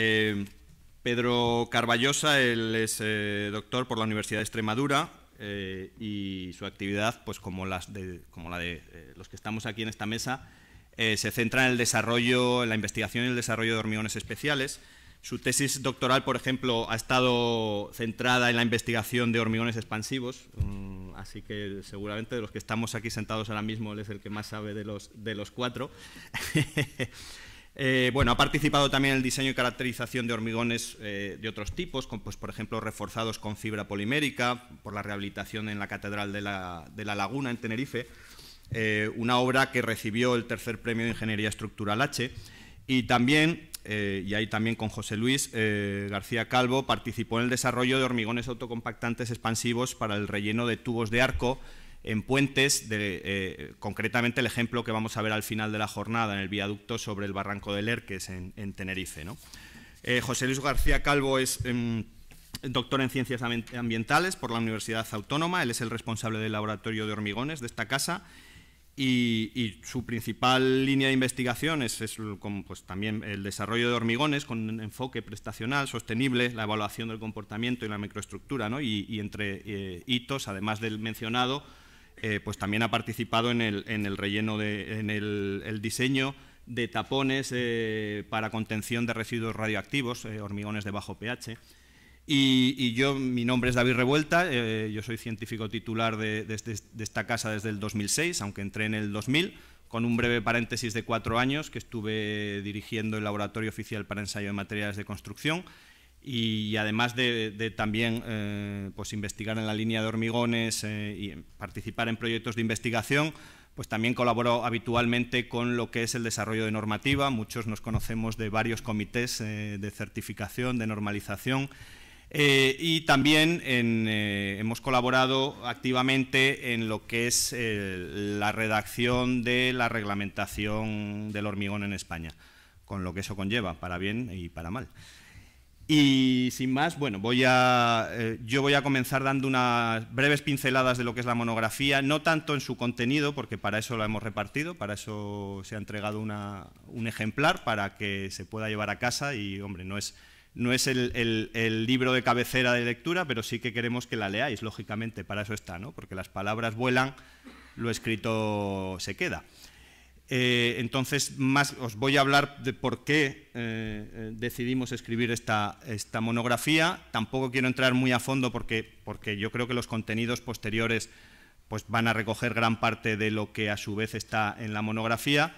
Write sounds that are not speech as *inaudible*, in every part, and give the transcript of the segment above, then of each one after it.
Eh, Pedro Carballosa, él es eh, doctor por la Universidad de Extremadura eh, y su actividad, pues como, las como la de los que estamos aquí en esta mesa, se centra en el desarrollo, en la investigación y el desarrollo de hormigones especiales. Su tesis doctoral, por ejemplo, ha estado centrada en la investigación de hormigones expansivos, mm, así que seguramente de los que estamos aquí sentados ahora mismo él es el que más sabe de los, de los cuatro. *laughs* Eh, bueno, ha participado también en el diseño y caracterización de hormigones eh, de otros tipos, pues, por ejemplo, reforzados con fibra polimérica, por la rehabilitación en la Catedral de la, Laguna, en Tenerife, eh, una obra que recibió el tercer premio de Ingeniería Estructural H. Y también, y ahí también con José Luis García Calvo, participó en el desarrollo de hormigones autocompactantes expansivos para el relleno de tubos de arco en puentes, de, eh, concretamente el ejemplo que vamos a ver al final de la jornada en el viaducto sobre el barranco del Lerques en, en Tenerife. Eh, José Luis García Calvo es em, doctor en Ciencias Ambientales por la Universidad Autónoma, él es el responsable del laboratorio de hormigones de esta casa y, su principal línea de investigación es, pues, también el desarrollo de hormigones con un enfoque prestacional, sostenible, la evaluación del comportamiento y la microestructura, y, entre eh, hitos, además del mencionado, eh, pues también ha participado en el, relleno, de, en el, diseño de tapones eh, para contención de residuos radioactivos, eh, hormigones de bajo pH. Y, yo, mi nombre es David Revuelta, yo soy científico titular de, de este, esta casa desde el 2006, aunque entré en el 2000, con un breve paréntesis de cuatro años que estuve dirigiendo el Laboratorio Oficial para Ensayo de Materiales de Construcción y además de, también eh, pues investigar en la línea de hormigones eh, y participar en proyectos de investigación, pues también colaboró habitualmente con lo que es el desarrollo de normativa. Muchos nos conocemos de varios comités eh, de certificación, de normalización. y también hemos colaborado activamente en lo que es la redacción de la reglamentación del hormigón en España, con lo que eso conlleva, para bien y para mal. Y sin más, bueno, voy a, eh, yo voy a comenzar dando unas breves pinceladas de lo que es la monografía, no tanto en su contenido, porque para eso la hemos repartido, para eso se ha entregado una, un ejemplar para que se pueda llevar a casa y, hombre, no es, no es el, el, el, libro de cabecera de lectura, pero sí que queremos que la leáis, lógicamente, para eso está, ¿no? porque las palabras vuelan, lo escrito se queda. Eh, entonces, más, os voy a hablar de por qué eh, decidimos escribir esta, esta, monografía. Tampoco quiero entrar muy a fondo porque, porque yo creo que los contenidos posteriores pues, van a recoger gran parte de lo que a su vez está en la monografía.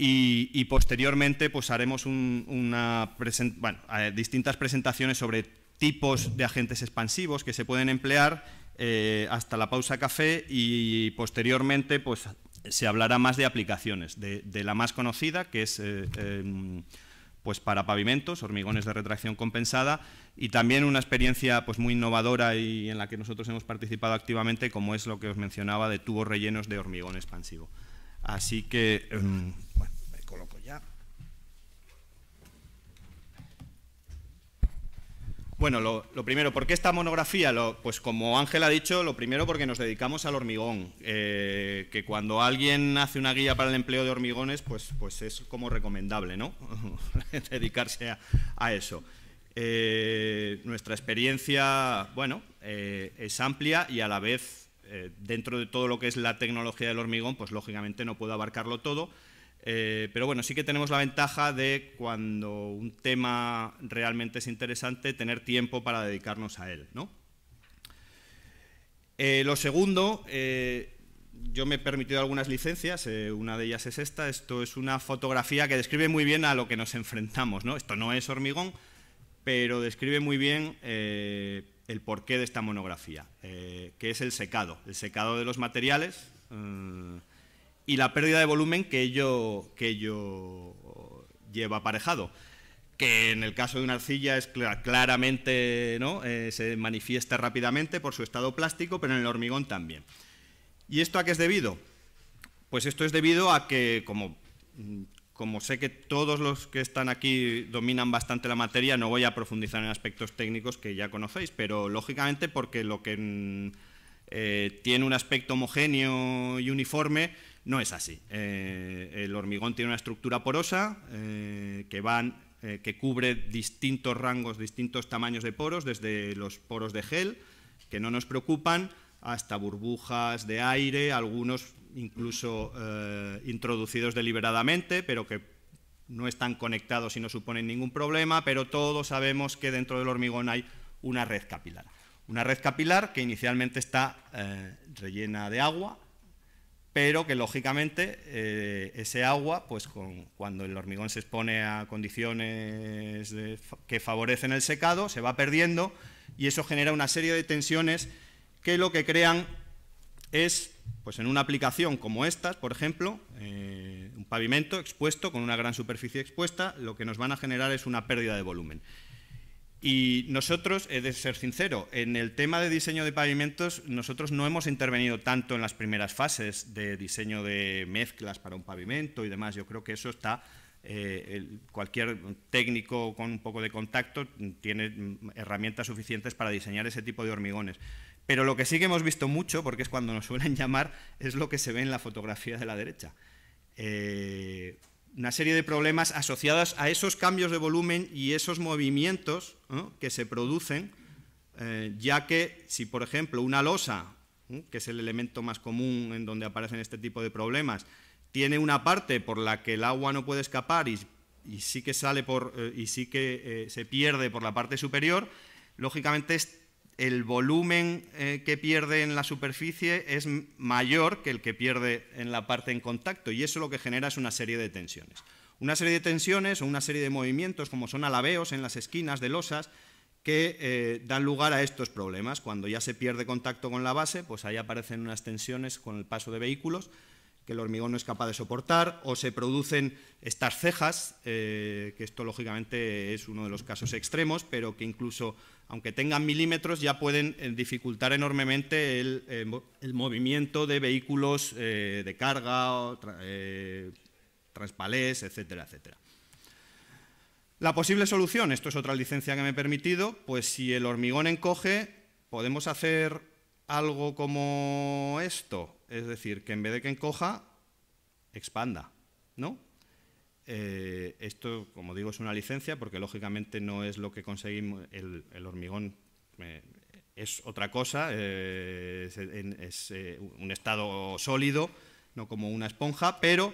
Y, posteriormente pues, haremos una eh, distintas presentaciones sobre tipos de agentes expansivos que se pueden emplear hasta la pausa café y posteriormente pues se hablará más de aplicaciones, de, la más conocida, que es eh, em, pues para pavimentos, hormigones de retracción compensada, y también una experiencia pues, muy innovadora y en la que nosotros hemos participado activamente, como es lo que os mencionaba de tubos rellenos de hormigón expansivo. Así que em, Bueno, lo, primero, ¿por qué esta monografía? pues como Ángel ha dicho, lo primero porque nos dedicamos al hormigón, eh, que cuando alguien hace una guía para el empleo de hormigones, pues, pues es como recomendable, ¿no? *laughs* Dedicarse a, eso. Eh, nuestra experiencia, bueno, eh, es amplia y a la vez, dentro de todo lo que es la tecnología del hormigón, pues lógicamente no puedo abarcarlo todo, eh, pero bueno, sí que tenemos la ventaja de cuando un tema realmente es interesante, tener tiempo para dedicarnos a él. Eh, lo segundo, eh, yo me he permitido algunas licencias, una de ellas es esta, esto es una fotografía que describe muy bien a lo que nos enfrentamos. ¿no? Esto no es hormigón, pero describe muy bien el porqué de esta monografía, que es el secado, el secado de los materiales y la pérdida de volumen que ello, que lleva aparejado que en el caso de una arcilla es claramente ¿no? Eh, se manifiesta rápidamente por su estado plástico, pero en el hormigón también. ¿Y esto a qué es debido? Pues esto es debido a que, como, como sé que todos los que están aquí dominan bastante la materia, no voy a profundizar en aspectos técnicos que ya conocéis, pero lógicamente porque lo que mm, eh, tiene un aspecto homogéneo y uniforme no es así. Eh, el hormigón tiene una estructura porosa eh, que, eh, que cubre distintos rangos, distintos tamaños de poros, desde los poros de gel, que no nos preocupan, hasta burbujas de aire, algunos incluso introducidos deliberadamente, pero que no están conectados y no suponen ningún problema, pero todos sabemos que dentro del hormigón hay una red capilar. Una red capilar que inicialmente está rellena de agua, pero que lógicamente eh, ese agua, pues cuando el hormigón se expone a condiciones que favorecen el secado, se va perdiendo y eso genera una serie de tensiones que lo que crean es, pues en una aplicación como estas, por ejemplo, eh, un pavimento expuesto con una gran superficie expuesta, lo que nos van a generar es una pérdida de volumen. Y nosotros, he de ser sincero, en el tema de diseño de pavimentos, nosotros no hemos intervenido tanto en las primeras fases de diseño de mezclas para un pavimento y demás. Yo creo que eso está, eh, cualquier técnico con un poco de contacto tiene mm, herramientas suficientes para diseñar ese tipo de hormigones. Pero lo que sí que hemos visto mucho, porque es cuando nos suelen *laughs* llamar, es lo que se ve en la fotografía de la derecha. Eh, una serie de problemas asociados a esos cambios de volumen y esos movimientos que se producen, eh, ya que si, por ejemplo, una losa, que es el elemento más común en donde aparecen este tipo de problemas, tiene una parte por la que el agua no puede escapar y, sí que sale por, eh, y sí que eh, se pierde por la parte superior, lógicamente es el volumen eh, que pierde en la superficie es mayor que el que pierde en la parte en contacto y eso lo que genera es una serie de tensiones. Una serie de tensiones o una serie de movimientos como son alabeos en las esquinas de losas que eh, dan lugar a estos problemas. Cuando ya se pierde contacto con la base, pues ahí aparecen unas tensiones con el paso de vehículos que el hormigón no es capaz de soportar, o se producen estas cejas, eh, que esto lógicamente es uno de los casos extremos, pero que incluso aunque tengan milímetros, ya pueden eh, dificultar enormemente eh, el, movimiento de vehículos eh, de carga, transpalés, etcétera, etcétera. La posible solución, esto es otra licencia que me he permitido, pues si el hormigón encoge, podemos hacer algo como esto, es decir, que en vez de que encoja, expanda, ¿no? Eh, esto, como digo, es una licencia porque lógicamente no es lo que conseguimos, el, hormigón eh, es otra cosa, eh, es un estado sólido, no como una esponja, pero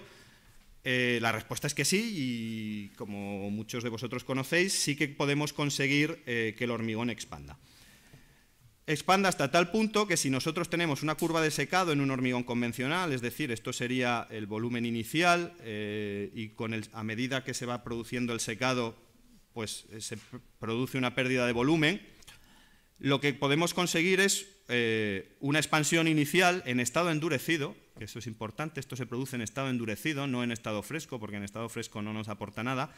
la respuesta es que sí y como muchos de vosotros conocéis, sí que podemos conseguir que el hormigón expanda expanda hasta tal punto que si nosotros tenemos una curva de secado en un hormigón convencional, es decir, esto sería el volumen inicial eh, y con el, a medida que se va produciendo el secado, pues eh, se produce una pérdida de volumen, lo que podemos conseguir es eh, una expansión inicial en estado endurecido, que eso es importante, esto se produce en estado endurecido, no en estado fresco, porque en estado fresco no nos aporta nada,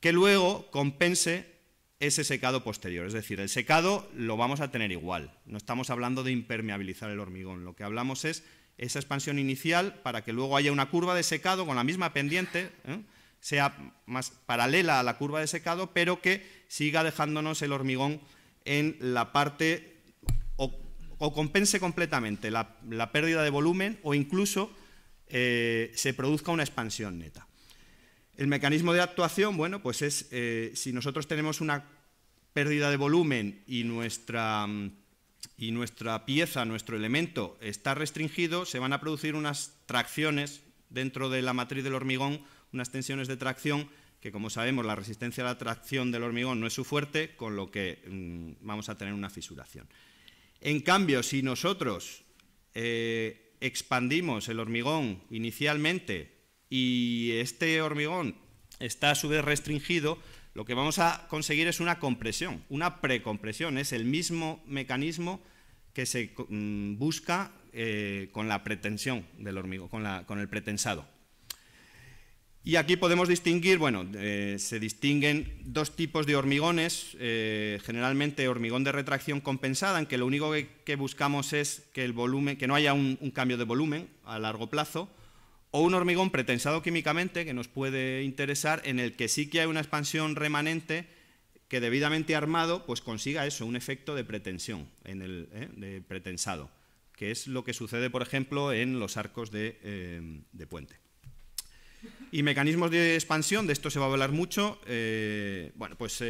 que luego compense ese secado posterior. Es decir, el secado lo vamos a tener igual. No estamos hablando de impermeabilizar el hormigón. Lo que hablamos es esa expansión inicial para que luego haya una curva de secado con la misma pendiente, ¿eh? sea más paralela a la curva de secado, pero que siga dejándonos el hormigón en la parte o, compense completamente la, pérdida de volumen o incluso eh, se produzca una expansión neta. El mecanismo de actuación, bueno, pues es eh, si nosotros tenemos una pérdida de volumen y nuestra, mm, y nuestra pieza, nuestro elemento está restringido, se van a producir unas tracciones dentro de la matriz del hormigón, unas tensiones de tracción que como sabemos la resistencia a la tracción del hormigón no es su fuerte, con lo que mm, vamos a tener una fisuración. En cambio, si nosotros eh, expandimos el hormigón inicialmente y este hormigón está a su vez restringido, lo que vamos a conseguir es una compresión, una precompresión. Es el mismo mecanismo que se mm, busca eh, con la pretensión del hormigón, con, el pretensado. Y aquí podemos distinguir, bueno, eh, se distinguen dos tipos de hormigones, eh, generalmente hormigón de retracción compensada, en que lo único que, buscamos es que no haya un, cambio de volumen a largo plazo, o un hormigón pretensado químicamente que nos puede interesar, en el que sí que hay una expansión remanente que debidamente armado pues consiga eso, un efecto de pretensión, en el, ¿eh? de pretensado, que es lo que sucede, por ejemplo, en los arcos de, eh, puente. Y mecanismos de expansión, de esto se va a hablar mucho, eh, bueno, pues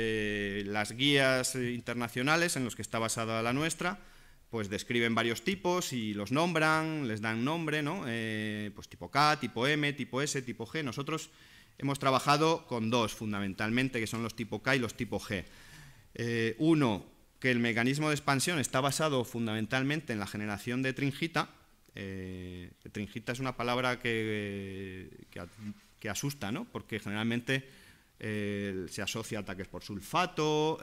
las guías internacionales en las que está basada la nuestra, pues describen varios tipos y los nombran, les dan nombre, ¿no? Eh, pues tipo K, tipo M, tipo S, tipo G. Nosotros hemos trabajado con dos fundamentalmente, que son los tipo K y los tipo G. Eh, uno, que el mecanismo de expansión está basado fundamentalmente en la generación de tringita. Eh, tringita es una palabra que, que, asusta, ¿no? Porque generalmente se asocia a ataques por sulfato,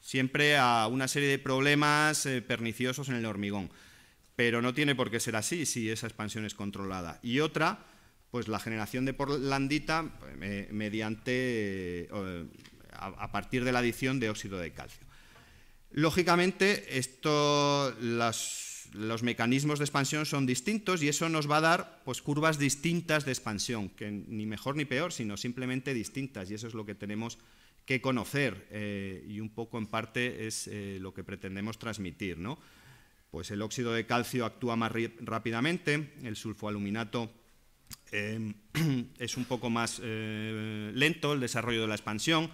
siempre a una serie de problemas eh, perniciosos en el hormigón. Pero no tiene por qué ser así si esa expansión es controlada. Y otra, pues la generación de porlandita pues, mediante, eh, a, partir de la adición de óxido de calcio. Lógicamente, los mecanismos de expansión son distintos y eso nos va a dar pues, curvas distintas de expansión, que ni mejor ni peor, sino simplemente distintas, y eso es lo que tenemos que conocer eh, y un poco en parte es eh, lo que pretendemos transmitir. ¿no? Pues el óxido de calcio actúa más rápidamente, el sulfoaluminato eh, *clears throat* es un poco más lento el desarrollo de la expansión,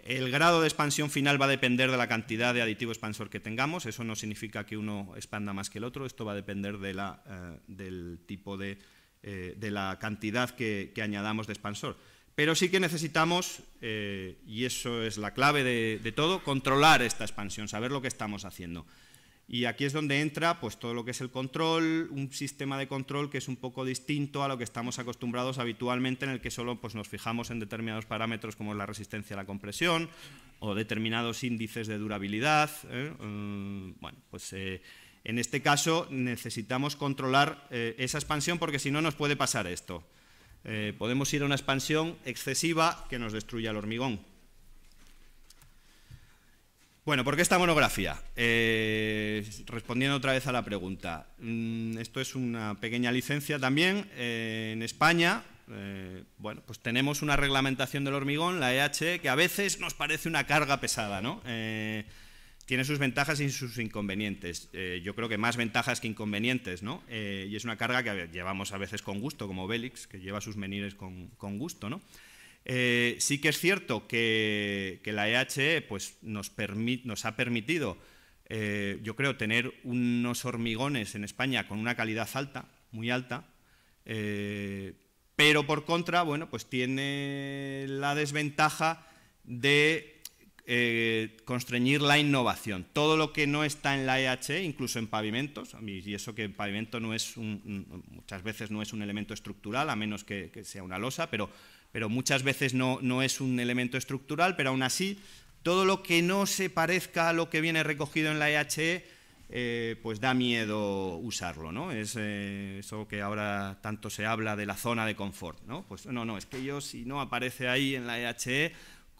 el grado de expansión final va a depender de la cantidad de aditivo expansor que tengamos, eso no significa que uno expanda más que el otro, esto va a depender de la, del tipo de, de la cantidad que añadamos de expansor. Pero sí que necesitamos, eh, y eso es la clave de, todo, controlar esta expansión, saber lo que estamos haciendo. Y aquí es donde entra pues, todo lo que es el control, un sistema de control que es un poco distinto a lo que estamos acostumbrados habitualmente, en el que solo pues, nos fijamos en determinados parámetros como la resistencia a la compresión o determinados índices de durabilidad. ¿eh? Mm, bueno, pues eh, en este caso necesitamos controlar esa expansión porque si no nos puede pasar esto. Eh, podemos ir a una expansión excesiva que nos destruya el hormigón. Bueno, ¿por qué esta monografía? Eh, respondiendo otra vez a la pregunta. Mm, esto es una pequeña licencia también. Eh, en España, bueno, pues tenemos una reglamentación del hormigón, la EH, que a veces nos parece una carga pesada, ¿no? tiene sus ventajas y sus inconvenientes. Eh, yo creo que más ventajas que inconvenientes, ¿no? Eh, y es una carga que llevamos a veces con gusto, como Bélix, que lleva sus menires con, gusto, ¿no? Eh, sí que es cierto que, la EHE e, pues, nos, nos ha permitido, yo creo, tener unos hormigones en España con una calidad alta, muy alta, pero por contra, bueno, pues tiene la desventaja de eh, constreñir la innovación. Todo lo que no está en la EHE incluso en pavimentos, y eso que el pavimento no es un, muchas veces no es un elemento estructural, a menos que, sea una losa, pero, pero muchas veces no, no, es un elemento estructural, pero aún así, todo lo que no se parezca a lo que viene recogido en la e EHE, pues da miedo usarlo, ¿no? Es eh, eso que ahora tanto se habla de la zona de confort, ¿no? Pues no, no, es que yo si no aparece ahí en la EHE,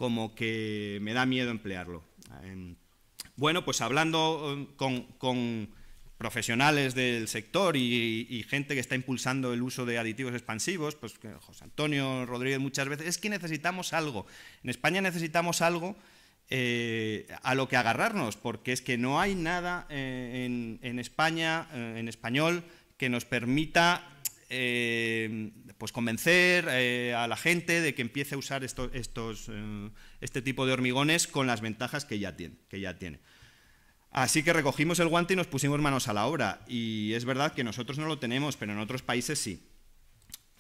como que me da miedo emplearlo. Em, bueno, pues hablando em, con, profesionales del sector y, gente que está impulsando el uso de aditivos expansivos, pues José Antonio Rodríguez muchas veces, es que necesitamos algo. En España necesitamos algo eh, a lo que agarrarnos, porque es que no hay nada eh, en, España, eh, en español, que nos permita eh, pues convencer eh, a la gente de que empiece a usar eh, este tipo de hormigones con las ventajas que ya, tiene, que ya tiene. Así que recogimos el guante y nos pusimos manos a la obra. Y es verdad que nosotros no lo tenemos, pero en otros países sí.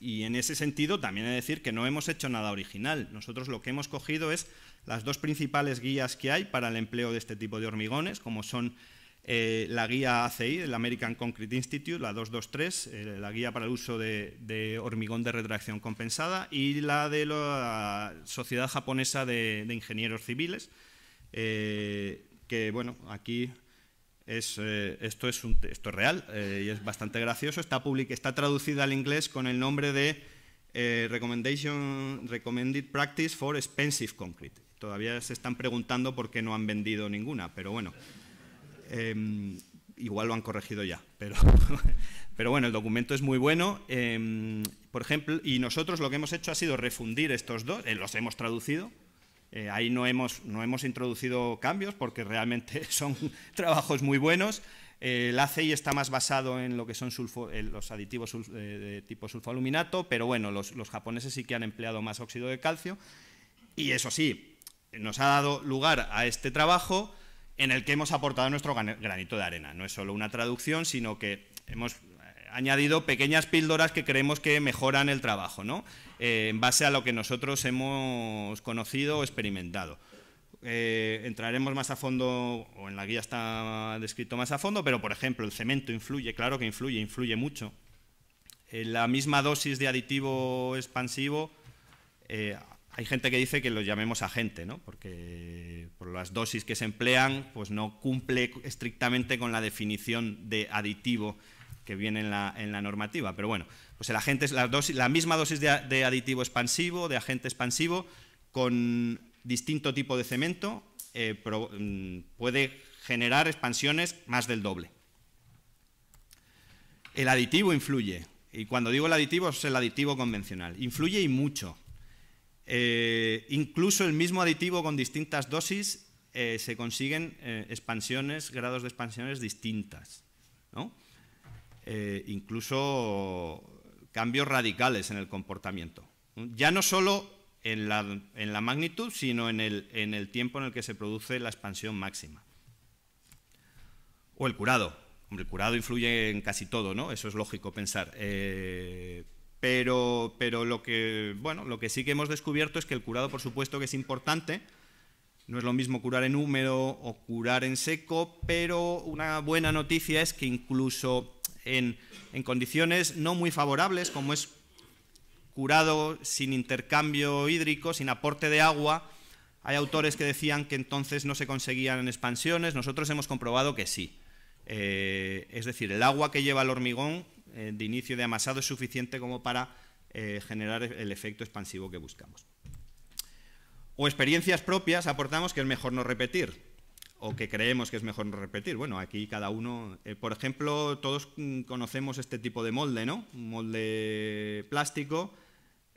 Y en ese sentido también he de decir que no hemos hecho nada original. Nosotros lo que hemos cogido es las dos principales guías que hay para el empleo de este tipo de hormigones, como son eh, la guía ACI, el American Concrete Institute, la 223, eh, la guía para el uso de, hormigón de retracción compensada, y la de la Sociedad Japonesa de, Ingenieros Civiles, eh, que bueno, aquí es, esto, es un, esto es real y es bastante gracioso, está, está traducida al inglés con el nombre de Recommendation, Recommended Practice for Expensive Concrete. Todavía se están preguntando por qué no han vendido ninguna, pero bueno. Em, igual lo han corregido ya, pero, *laughs* pero bueno, el documento es muy bueno. Em, por ejemplo, y nosotros lo que hemos hecho ha sido refundir estos dos, eh, los hemos traducido. Eh, ahí no hemos, no hemos introducido cambios porque realmente *laughs* son trabajos muy buenos. Eh, el ACI está más basado en lo que son los aditivos de tipo sulfoaluminato, pero bueno, los, los japoneses sí que han empleado más óxido de calcio. Y eso sí, nos ha dado lugar a este trabajo en el que hemos aportado nuestro granito de arena. No es solo una traducción, sino que hemos eh, añadido pequeñas píldoras que creemos que mejoran el trabajo, ¿no? Eh, en base a lo que nosotros hemos conocido o experimentado. Eh, entraremos más a fondo, o en la guía está descrito más a fondo, pero por ejemplo, el cemento influye, claro que influye, influye mucho. la misma dosis de aditivo expansivo hay gente que dice que lo llamemos agente, ¿no? porque por las dosis que se emplean pues no cumple estrictamente con la definición de aditivo que viene en la, normativa. Pero bueno, pues el agente es la, dosis, la misma dosis de, aditivo expansivo, de agente expansivo, con distinto tipo de cemento, eh, mm, puede generar expansiones más del doble. El aditivo influye, y cuando digo el aditivo es el aditivo convencional, influye y mucho. Eh, incluso el mismo aditivo con distintas dosis eh, se consiguen eh, expansiones, grados de expansiones distintas. incluso cambios radicales en el comportamiento. Ya no solo en la, magnitud, sino en el, tiempo en el que se produce la expansión máxima. O el curado, el curado influye en casi todo, ¿no? Eso es lógico pensar. Pero, pero lo, que, bueno, lo que sí que hemos descubierto es que el curado, por supuesto, que es importante. No es lo mismo curar en húmedo o curar en seco, pero una buena noticia es que incluso en, condiciones no muy favorables, como es curado sin intercambio hídrico, sin aporte de agua, hay autores que decían que entonces no se conseguían expansiones, nosotros hemos comprobado que sí. Eh, es decir, el agua que lleva el hormigón eh, de inicio de amasado es suficiente como para eh, generar el efecto expansivo que buscamos. O experiencias propias aportamos que es mejor no repetir, o que creemos que es mejor no repetir. Bueno, aquí cada uno, eh, por ejemplo, todos mm, conocemos este tipo de molde, ¿no? Un molde plástico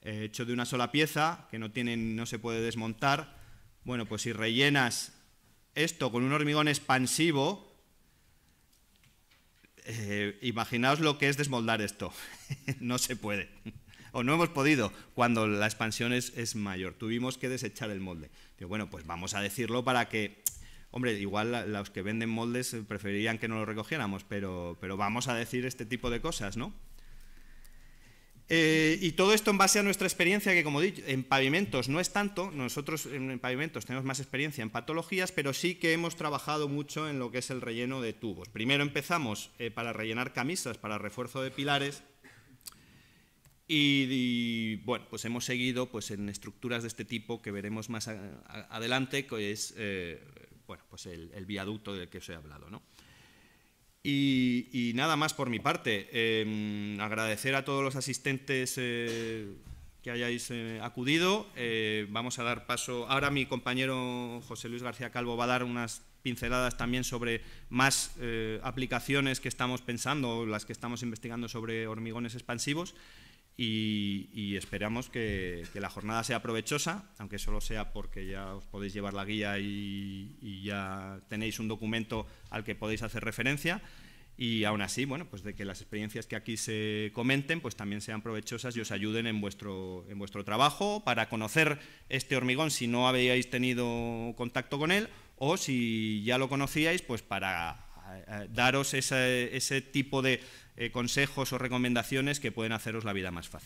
hecho de una sola pieza que no, no se puede desmontar. Bueno, pues si rellenas esto con un hormigón expansivo, eh, imaginaos lo que es desmoldar esto. *laughs* no se puede. O no hemos podido cuando la expansión es, mayor. Tuvimos que desechar el molde. bueno, pues vamos a decirlo para que Hombre, igual los que venden moldes eh, preferirían que no lo recogiéramos, pero vamos a decir este tipo de cosas, ¿no? Eh, y todo esto en base a nuestra experiencia, que como he dicho, en pavimentos no es tanto, nosotros en pavimentos tenemos más experiencia en patologías, pero sí que hemos trabajado mucho en lo que es el relleno de tubos. Primero empezamos eh, para rellenar camisas, para refuerzo de pilares, y, bueno, pues hemos seguido pues, en estructuras de este tipo que veremos más adelante, que es eh, bueno, pues el, el, viaducto del que os he hablado. ¿no? Y, nada más por mi parte. Em, agradecer a todos los asistentes eh, que hayáis eh, acudido. Eh, vamos a dar paso. Ahora mi compañero José Luis García Calvo va a dar unas pinceladas también sobre más aplicaciones que estamos pensando, las que estamos investigando sobre hormigones expansivos y, esperamos que, la jornada sea provechosa, aunque solo sea porque ya os podéis llevar la guía y, y ya tenéis un documento al que podéis hacer referencia y aún así, bueno, pues de que las experiencias que aquí se comenten, pues también sean provechosas y os ayuden en vuestro, en vuestro trabajo para conocer este hormigón si no habíais tenido contacto con él o si ya lo conocíais, pues para eh, eh, daros ese, ese tipo de, eh, consejos o recomendaciones que pueden haceros la vida más fácil.